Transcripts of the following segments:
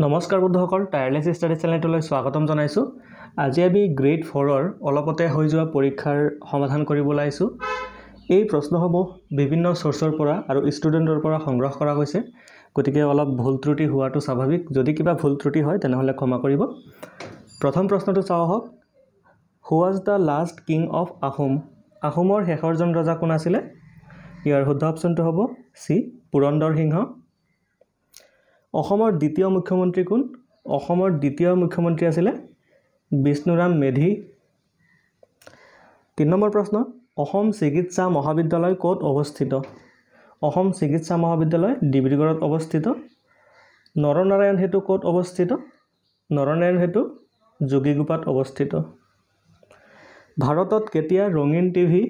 নমস্কাৰ বন্ধুসকল টায়াৰলেছ ষ্টাডি চেনেলটোলৈ স্বাগতম জনাইছোঁ আজি আমি গ্ৰেড ফ'ৰৰ অলপতে হৈ যোৱা পৰীক্ষাৰ সমাধান কৰিব ওলাইছোঁ এই প্ৰশ্নসমূহ বিভিন্ন চ'ৰ্চৰ পৰা আৰু ষ্টুডেণ্টৰ পৰা সংগ্ৰহ কৰা হৈছে গতিকে অলপ ভুল ত্ৰুটি হোৱাটো স্বাভাৱিক যদি কিবা ভুল ত্ৰুটি হয় তেনেহ'লে ক্ষমা কৰিব প্ৰথম প্ৰশ্নটো চাওঁ আহক who was the last king of Ahom আহোমৰ শেষৰজন ৰজা কোন আছিলে ইয়াৰ শুদ্ধ অপশ্যনটো হ'ব চি পুৰন্দৰ সিংহ অসমৰ দ্বিতীয় মুখ্যমন্ত্ৰী কোন অসমৰ দ্বিতীয় মুখ্যমন্ত্ৰী আছিলে বিষ্ণুৰাম মেধি তিনি নম্বৰ প্ৰশ্ন অসম চিকিৎসা মহাবিদ্যালয় ক'ত অৱস্থিত অসম চিকিৎসা মহাবিদ্যালয় ডিব্ৰুগড়ত অৱস্থিত নৰনাৰায়ণ সেতু ক'ত অৱস্থিত নৰনাৰায়ণ সেতু যোগীগোপাত অৱস্থিত ভাৰতত কেতিয়া ৰঙীন টিভি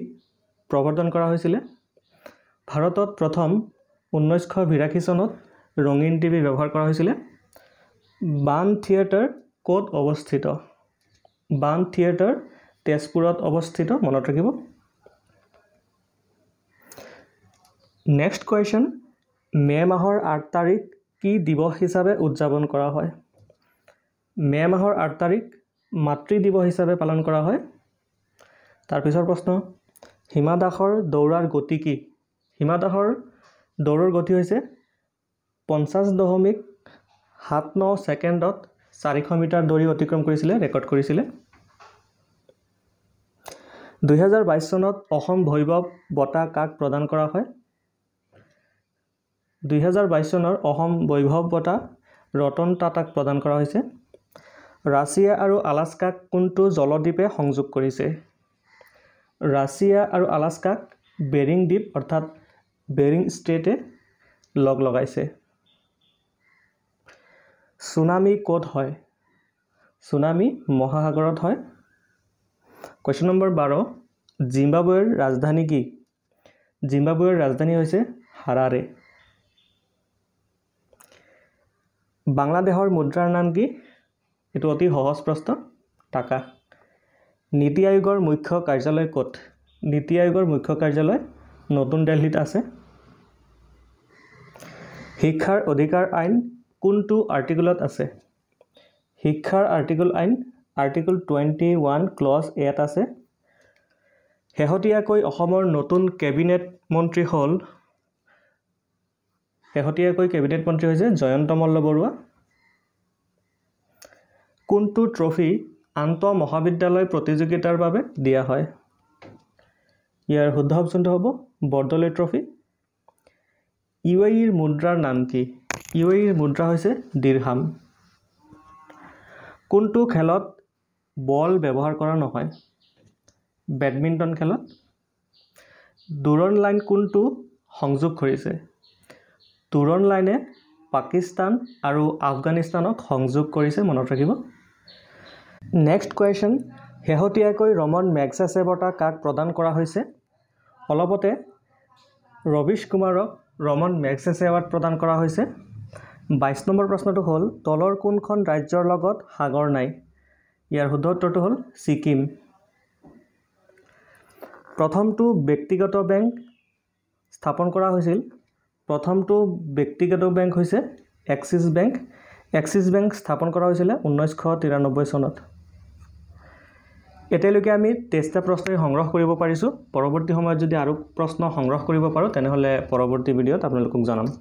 প্ৰৱৰ্তন কৰা হৈছিলে ভাৰতত প্ৰথম ঊনৈছশ বিৰাশী চনত ৰঙীন টিভি ব্যৱহাৰ কৰা হৈছিলে বান থিয়েটাৰ ক'ত অৱস্থিত বান থিয়েটাৰ তেজপুৰত অৱস্থিত মনত ৰাখিব নেক্সট কুৱেশ্যন মে' মাহৰ আঠ তাৰিখ কি দিৱস হিচাপে উদযাপন কৰা হয় মে' মাহৰ আঠ তাৰিখ মাতৃ দিৱস হিচাপে পালন কৰা হয় তাৰপিছৰ প্ৰশ্ন হিমা দাসৰ দৌৰাৰ গতি কি হিমা দাসৰ দৌৰৰ গতি হৈছে পঞ্চাছ দশমিক সাত ন ছেকেণ্ডত চাৰিশ মিটাৰ দৌৰি অতিক্ৰম কৰিছিলে ৰেকৰ্ড কৰিছিলে দুহেজাৰ বাইছ চনত অসম ভৈৱৱ বঁটা কাক প্ৰদান কৰা হয় দুহেজাৰ বাইছ চনৰ অসম বৈভৱ বঁটা ৰতন টাটাক প্ৰদান কৰা হৈছে ৰাছিয়া আৰু আলাস্কাক কোনটো জলদ্বীপে সংযোগ কৰিছে ৰাছিয়া আৰু আলাস্কাক বেৰিং দ্বীপ অৰ্থাৎ বেৰিং ষ্টেটে লগ লগাইছে চুনামি ক'ত হয় চুনামি মহাসাগৰত হয় কুৱেশ্যন নম্বৰ বাৰ জিম্বাবৱেৰ ৰাজধানী কি জিম্বাবৱেৰ ৰাজধানী হৈছে হাৰাৰে বাংলাদেশৰ মুদ্ৰাৰ নাম কি এইটো অতি সহজ প্ৰশ্ন টাকা নীতি আয়োগৰ মুখ্য কাৰ্যালয় ক'ত নীতি আয়োগৰ মুখ্য কাৰ্যালয় নতুন দিল্লীত আছে শিক্ষাৰ অধিকাৰ আইন কোনটো আৰ্টিকলত আছে শিক্ষাৰ আৰ্টিকল আইন আৰ্টিকল টুৱেণ্টি ওৱান ক্লছ এত আছে শেহতীয়াকৈ অসমৰ নতুন কেবিনেট মন্ত্ৰী হ'ল শেহতীয়াকৈ কেবিনেট মন্ত্ৰী হৈছে জয়ন্ত মল্ল বৰুৱা কোনটো ট্ৰফি আন্তঃ মহাবিদ্যালয় প্ৰতিযোগিতাৰ বাবে দিয়া হয় ইয়াৰ শুদ্ধ অপশ্যনটো হ'ব বৰদলৈ ট্ৰফি ইউ আই ইৰ মুদ্ৰাৰ নাম কি ইউ এ ইৰ মুদ্ৰা হৈছে দিৰহাম কোনটো খেলত বল ব্যৱহাৰ কৰা নহয় বেডমিণ্টন খেলত দূৰণ লাইন কোনটো সংযোগ কৰিছে তোৰণ লাইনে পাকিস্তান আৰু আফগানিস্তানক সংযোগ কৰিছে মনত ৰাখিব নেক্সট কুৱেশ্যন শেহতীয়াকৈ ৰমন মেগছাছে বঁটা কাক প্ৰদান কৰা হৈছে অলপতে ৰবীশ কুমাৰক ৰমন মেগছেছে এৱাৰ্ড প্ৰদান কৰা হৈছে বাইছ নম্বৰ প্ৰশ্নটো হ'ল তলৰ কোনখন ৰাজ্যৰ লগত সাগৰ নাই ইয়াৰ শুদ্ধ উত্তৰটো হ'ল ছিকিম প্ৰথমটো ব্যক্তিগত বেংক স্থাপন কৰা হৈছিল প্ৰথমটো ব্যক্তিগত বেংক হৈছে এক্সিছ বেংক এক্সিছ বেংক স্থাপন কৰা হৈছিলে ঊনৈছশ তিৰান্নব্বৈ চনত এতিয়ালৈকে আমি তেইছটা প্ৰশ্নই সংগ্ৰহ কৰিব পাৰিছোঁ পৰৱৰ্তী সময়ত যদি আৰু প্ৰশ্ন সংগ্ৰহ কৰিব পাৰোঁ তেনেহ'লে পৰৱৰ্তী ভিডিঅ'ত আপোনালোকক জনাম